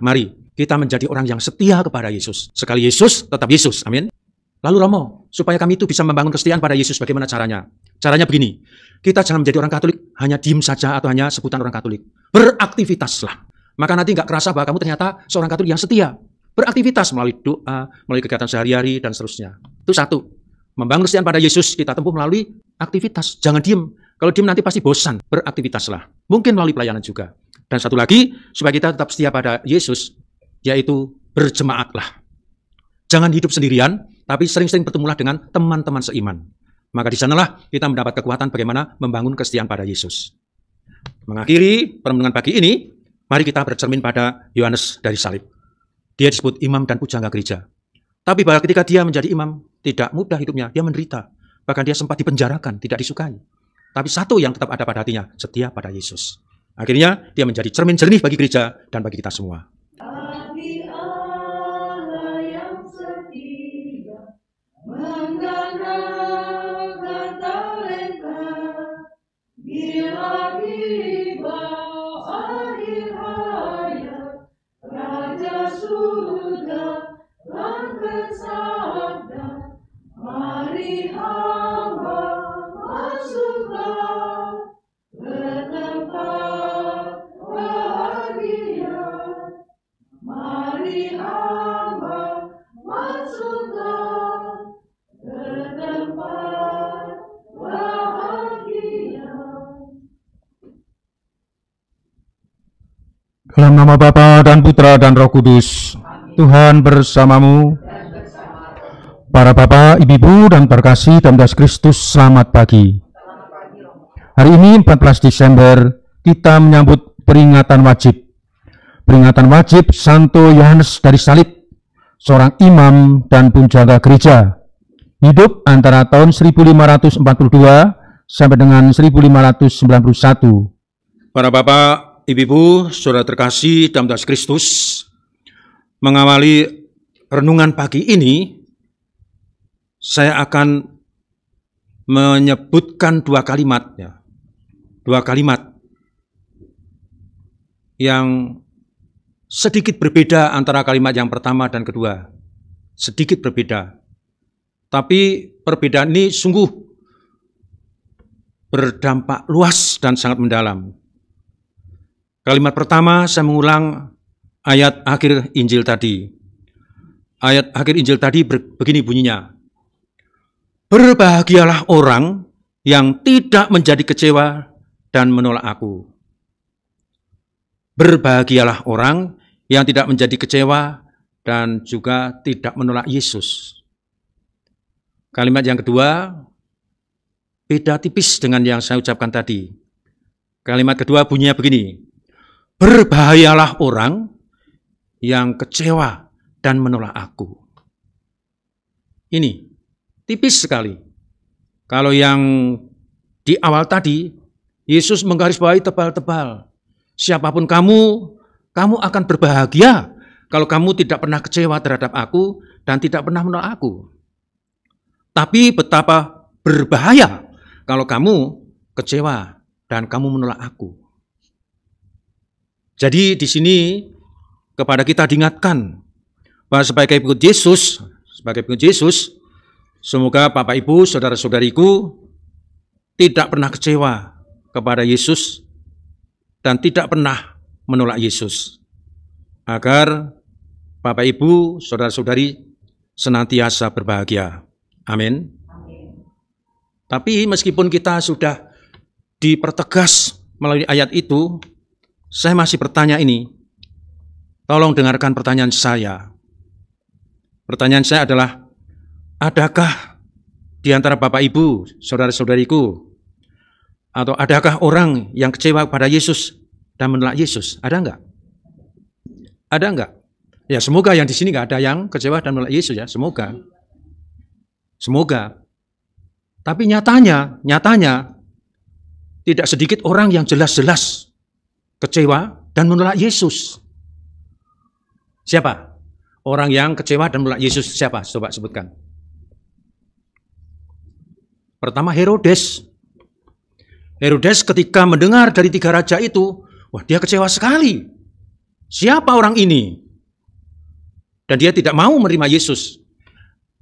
Mari kita menjadi orang yang setia kepada Yesus. Sekali Yesus, tetap Yesus. Amin. Lalu Romo, supaya kami itu bisa membangun kesetiaan pada Yesus, bagaimana caranya? Caranya begini, kita jangan menjadi orang Katolik hanya diem saja atau hanya sebutan orang Katolik. Beraktivitaslah. Maka nanti nggak kerasa bahwa kamu ternyata seorang Katolik yang setia. Beraktivitas melalui doa, melalui kegiatan sehari-hari, dan seterusnya. Itu satu. Membangun kesetiaan pada Yesus kita tempuh melalui aktivitas. Jangan diem. Kalau diem nanti pasti bosan. Beraktivitaslah. Mungkin melalui pelayanan juga. Dan satu lagi, supaya kita tetap setia pada Yesus, yaitu berjemaatlah. Jangan hidup sendirian, tapi sering-sering bertemulah dengan teman-teman seiman. Maka di sanalah kita mendapat kekuatan bagaimana membangun kesetiaan pada Yesus. Mengakhiri perenungan pagi ini, mari kita bercermin pada Yohanes dari salib. Dia disebut imam dan pujangga gereja. Tapi bahwa ketika dia menjadi imam, tidak mudah hidupnya, dia menderita. Bahkan dia sempat dipenjarakan, tidak disukai. Tapi satu yang tetap ada pada hatinya, setia pada Yesus. Akhirnya dia menjadi cermin jernih bagi gereja dan bagi kita semua. Mari hati. Dalam nama Bapa dan Putra dan Roh Kudus, Tuhan bersamamu. Para Bapa, Ibu, Ibu dan terkasih dan Yesus Kristus, selamat pagi. Hari ini 14 Desember, kita menyambut peringatan wajib. Peringatan wajib Santo Yohanes dari Salib, seorang imam dan Punjaga gereja. Hidup antara tahun 1542 sampai dengan 1591. Para Bapak, Ibu-ibu, saudara terkasih dalam Tuhan Kristus, mengawali renungan pagi ini, saya akan menyebutkan dua kalimat, ya. dua kalimat yang sedikit berbeda antara kalimat yang pertama dan kedua, sedikit berbeda. Tapi perbedaan ini sungguh berdampak luas dan sangat mendalam. Kalimat pertama saya mengulang ayat akhir Injil tadi. Ayat akhir Injil tadi begini bunyinya. Berbahagialah orang yang tidak menjadi kecewa dan menolak aku. Berbahagialah orang yang tidak menjadi kecewa dan juga tidak menolak Yesus. Kalimat yang kedua beda tipis dengan yang saya ucapkan tadi. Kalimat kedua bunyinya begini berbahayalah orang yang kecewa dan menolak aku. Ini tipis sekali. Kalau yang di awal tadi, Yesus menggarisbawahi tebal-tebal. Siapapun kamu, kamu akan berbahagia kalau kamu tidak pernah kecewa terhadap aku dan tidak pernah menolak aku. Tapi betapa berbahaya kalau kamu kecewa dan kamu menolak aku. Jadi di sini kepada kita diingatkan bahwa sebagai pengikut Yesus, sebagai pengikut Yesus, semoga Bapak Ibu, saudara-saudariku tidak pernah kecewa kepada Yesus dan tidak pernah menolak Yesus. Agar Bapak Ibu, saudara-saudari senantiasa berbahagia. Amin. Amin. Tapi meskipun kita sudah dipertegas melalui ayat itu saya masih bertanya ini. Tolong dengarkan pertanyaan saya. Pertanyaan saya adalah, adakah di antara Bapak Ibu, saudara-saudariku, atau adakah orang yang kecewa kepada Yesus dan menolak Yesus? Ada enggak? Ada enggak? Ya semoga yang di sini enggak ada yang kecewa dan menolak Yesus ya, semoga. Semoga. Tapi nyatanya, nyatanya tidak sedikit orang yang jelas-jelas kecewa dan menolak Yesus. Siapa? Orang yang kecewa dan menolak Yesus siapa? Coba sebutkan. Pertama Herodes. Herodes ketika mendengar dari tiga raja itu, wah dia kecewa sekali. Siapa orang ini? Dan dia tidak mau menerima Yesus.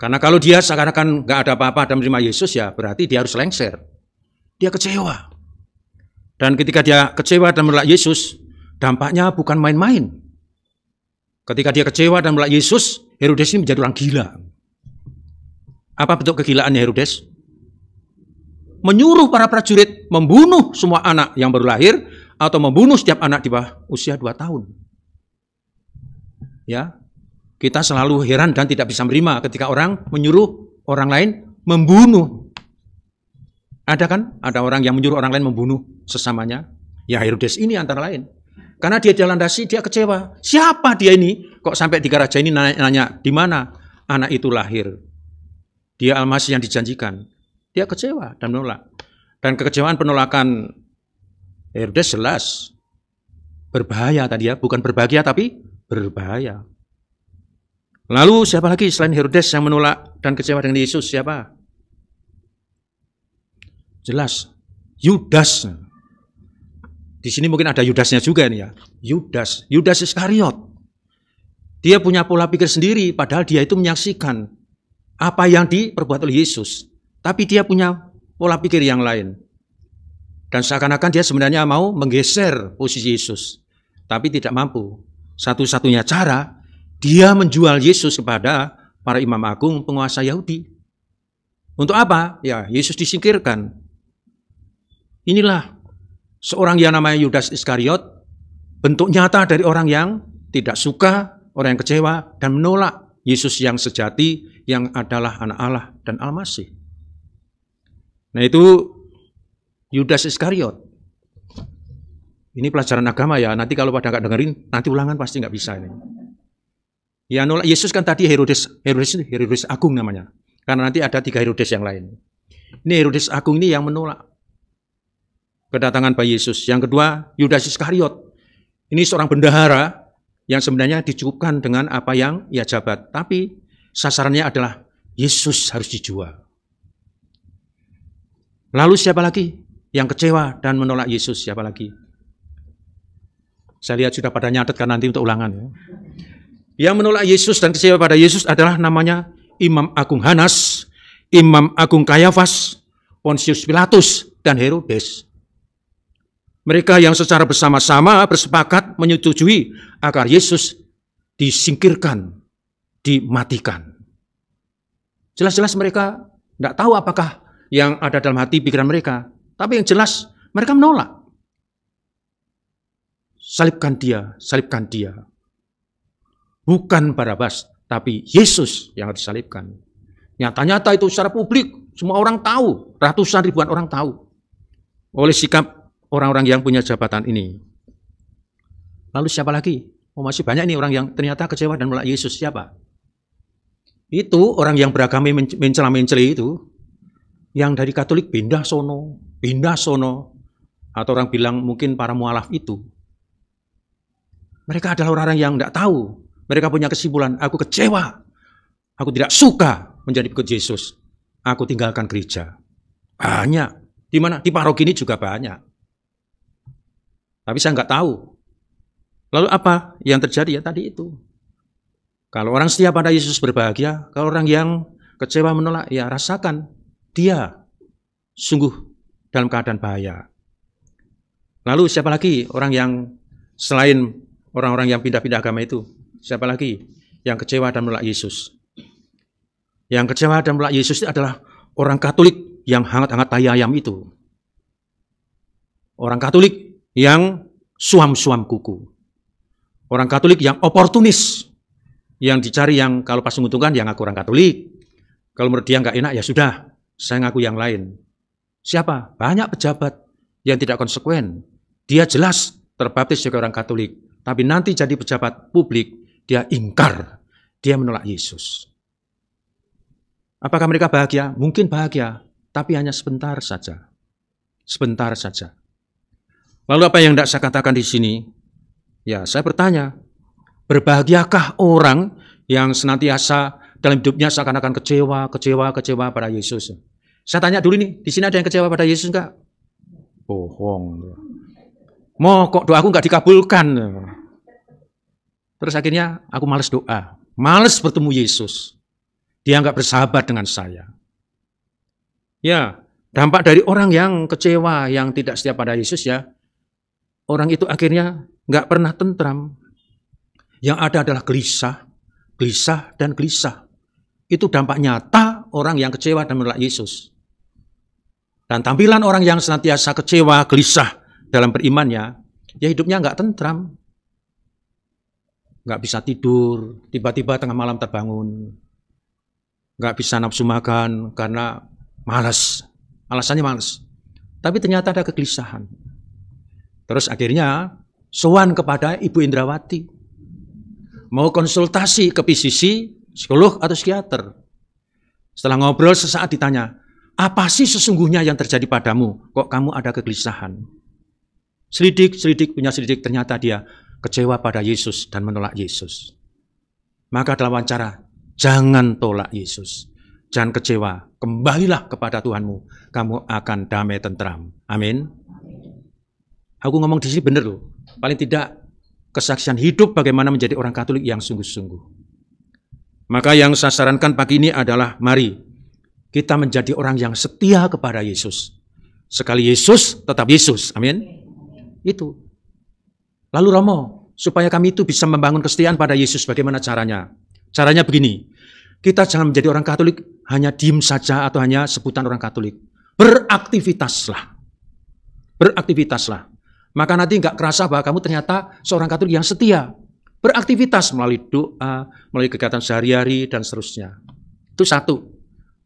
Karena kalau dia seakan-akan gak ada apa-apa dan menerima Yesus ya berarti dia harus lengser. Dia kecewa. Dan ketika dia kecewa dan menolak Yesus, dampaknya bukan main-main. Ketika dia kecewa dan menolak Yesus, Herodes ini menjadi orang gila. Apa bentuk kegilaannya Herodes? Menyuruh para prajurit membunuh semua anak yang baru lahir atau membunuh setiap anak di bawah usia 2 tahun. Ya. Kita selalu heran dan tidak bisa menerima ketika orang menyuruh orang lain membunuh ada kan? Ada orang yang menyuruh orang lain membunuh sesamanya. Ya Herodes ini antara lain. Karena dia jalan dasi, dia kecewa. Siapa dia ini? Kok sampai tiga raja ini nanya, nanya di mana anak itu lahir? Dia Almasih yang dijanjikan. Dia kecewa dan menolak. Dan kekecewaan penolakan Herodes jelas berbahaya tadi ya, bukan berbahagia tapi berbahaya. Lalu siapa lagi selain Herodes yang menolak dan kecewa dengan Yesus? Siapa? Jelas. Yudas. Di sini mungkin ada Yudasnya juga nih ya. Yudas, Yudas Iskariot. Dia punya pola pikir sendiri padahal dia itu menyaksikan apa yang diperbuat oleh Yesus. Tapi dia punya pola pikir yang lain. Dan seakan-akan dia sebenarnya mau menggeser posisi Yesus. Tapi tidak mampu. Satu-satunya cara dia menjual Yesus kepada para imam agung penguasa Yahudi. Untuk apa? Ya, Yesus disingkirkan. Inilah seorang yang namanya Yudas Iskariot, bentuk nyata dari orang yang tidak suka, orang yang kecewa, dan menolak Yesus yang sejati, yang adalah anak Allah dan Almasih. Nah itu Yudas Iskariot. Ini pelajaran agama ya, nanti kalau pada nggak dengerin, nanti ulangan pasti nggak bisa ini. Ya nolak Yesus kan tadi Herodes, Herodes Herodes Agung namanya. Karena nanti ada tiga Herodes yang lain. Ini Herodes Agung ini yang menolak kedatangan Bayi Yesus. Yang kedua, Yudas Iskariot. Ini seorang bendahara yang sebenarnya dicukupkan dengan apa yang ia jabat. Tapi sasarannya adalah Yesus harus dijual. Lalu siapa lagi yang kecewa dan menolak Yesus? Siapa lagi? Saya lihat sudah pada nyatet kan nanti untuk ulangan. Ya. Yang menolak Yesus dan kecewa pada Yesus adalah namanya Imam Agung Hanas, Imam Agung Kayafas, Pontius Pilatus, dan Herodes. Mereka yang secara bersama-sama bersepakat menyetujui agar Yesus disingkirkan, dimatikan. Jelas-jelas mereka tidak tahu apakah yang ada dalam hati pikiran mereka. Tapi yang jelas mereka menolak. Salibkan dia, salibkan dia. Bukan Barabas, tapi Yesus yang harus disalibkan. Nyata-nyata itu secara publik, semua orang tahu, ratusan ribuan orang tahu. Oleh sikap orang-orang yang punya jabatan ini. Lalu siapa lagi? Oh, masih banyak nih orang yang ternyata kecewa dan mulai Yesus. Siapa? Itu orang yang beragama mencela-menceli itu. Yang dari Katolik pindah sono, pindah sono. Atau orang bilang mungkin para mualaf itu. Mereka adalah orang-orang yang tidak tahu. Mereka punya kesimpulan, aku kecewa. Aku tidak suka menjadi pengikut Yesus. Aku tinggalkan gereja. Banyak. Di mana? Di paroki ini juga banyak. Tapi saya nggak tahu. Lalu apa yang terjadi ya tadi itu. Kalau orang setia pada Yesus berbahagia, kalau orang yang kecewa menolak, ya rasakan dia sungguh dalam keadaan bahaya. Lalu siapa lagi orang yang selain orang-orang yang pindah-pindah agama itu? Siapa lagi yang kecewa dan menolak Yesus? Yang kecewa dan menolak Yesus itu adalah orang Katolik yang hangat-hangat tayayam ayam itu. Orang Katolik yang suam-suam kuku. Orang Katolik yang oportunis, yang dicari yang kalau pas menguntungkan yang aku orang Katolik. Kalau menurut dia nggak enak ya sudah, saya ngaku yang lain. Siapa? Banyak pejabat yang tidak konsekuen. Dia jelas terbaptis sebagai orang Katolik, tapi nanti jadi pejabat publik, dia ingkar, dia menolak Yesus. Apakah mereka bahagia? Mungkin bahagia, tapi hanya sebentar saja. Sebentar saja. Lalu apa yang tidak saya katakan di sini? Ya, saya bertanya, berbahagiakah orang yang senantiasa dalam hidupnya seakan-akan kecewa, kecewa, kecewa pada Yesus? Saya tanya dulu nih, di sini ada yang kecewa pada Yesus enggak? Bohong. Mau kok doaku enggak dikabulkan? Terus akhirnya aku males doa, males bertemu Yesus. Dia enggak bersahabat dengan saya. Ya, dampak dari orang yang kecewa, yang tidak setia pada Yesus ya, orang itu akhirnya nggak pernah tentram. Yang ada adalah gelisah, gelisah dan gelisah. Itu dampak nyata orang yang kecewa dan menolak Yesus. Dan tampilan orang yang senantiasa kecewa, gelisah dalam berimannya, ya hidupnya nggak tentram. Nggak bisa tidur, tiba-tiba tengah malam terbangun. Nggak bisa nafsu makan karena malas. Alasannya malas. Tapi ternyata ada kegelisahan. Terus akhirnya sowan kepada Ibu Indrawati. Mau konsultasi ke PCC, psikolog atau psikiater. Setelah ngobrol sesaat ditanya, apa sih sesungguhnya yang terjadi padamu? Kok kamu ada kegelisahan? Selidik, selidik, punya selidik, ternyata dia kecewa pada Yesus dan menolak Yesus. Maka dalam wawancara, jangan tolak Yesus. Jangan kecewa, kembalilah kepada Tuhanmu. Kamu akan damai tentram. Amin. Aku ngomong di sini benar loh. Paling tidak kesaksian hidup bagaimana menjadi orang Katolik yang sungguh-sungguh. Maka yang saya sarankan pagi ini adalah mari kita menjadi orang yang setia kepada Yesus. Sekali Yesus, tetap Yesus. Amin. Itu. Lalu Romo, supaya kami itu bisa membangun kesetiaan pada Yesus, bagaimana caranya? Caranya begini, kita jangan menjadi orang Katolik hanya diem saja atau hanya sebutan orang Katolik. Beraktivitaslah. Beraktivitaslah. Maka nanti nggak kerasa bahwa kamu ternyata seorang Katolik yang setia, beraktivitas melalui doa, melalui kegiatan sehari-hari dan seterusnya. Itu satu.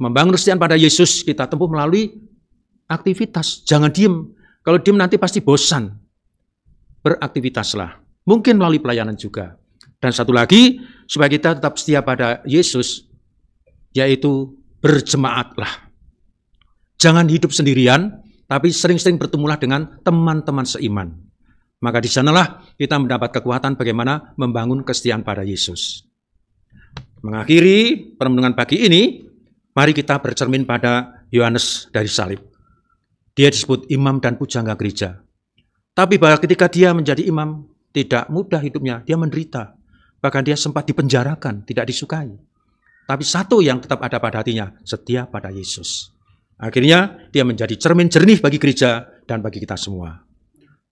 Membangun kesetiaan pada Yesus kita tempuh melalui aktivitas. Jangan diem. Kalau diem nanti pasti bosan. Beraktivitaslah. Mungkin melalui pelayanan juga. Dan satu lagi, supaya kita tetap setia pada Yesus, yaitu berjemaatlah. Jangan hidup sendirian, tapi sering-sering bertemulah dengan teman-teman seiman. Maka di sanalah kita mendapat kekuatan bagaimana membangun kesetiaan pada Yesus. Mengakhiri perenungan pagi ini, mari kita bercermin pada Yohanes dari salib. Dia disebut imam dan pujangga gereja. Tapi bahwa ketika dia menjadi imam, tidak mudah hidupnya, dia menderita. Bahkan dia sempat dipenjarakan, tidak disukai. Tapi satu yang tetap ada pada hatinya, setia pada Yesus. Akhirnya dia menjadi cermin jernih bagi gereja dan bagi kita semua.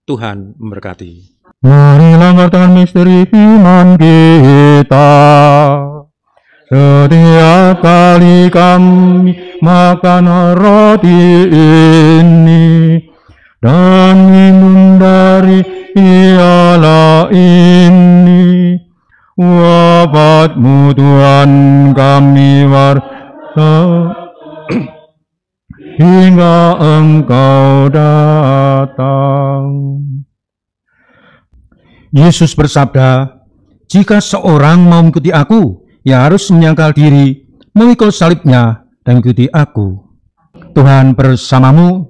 Tuhan memberkati. Mari langgarkan misteri iman kita. Setiap kali kami makan roti ini dan minum dari ialah ini. Wabatmu Tuhan kami warta hingga engkau datang. Yesus bersabda, jika seorang mau mengikuti aku, ia harus menyangkal diri, memikul salibnya, dan mengikuti aku. Tuhan bersamamu.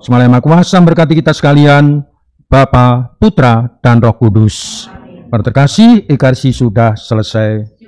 Semalam yang kuasa berkati kita sekalian, Bapa, Putra, dan Roh Kudus. Berterkasih, ikarsi sudah selesai.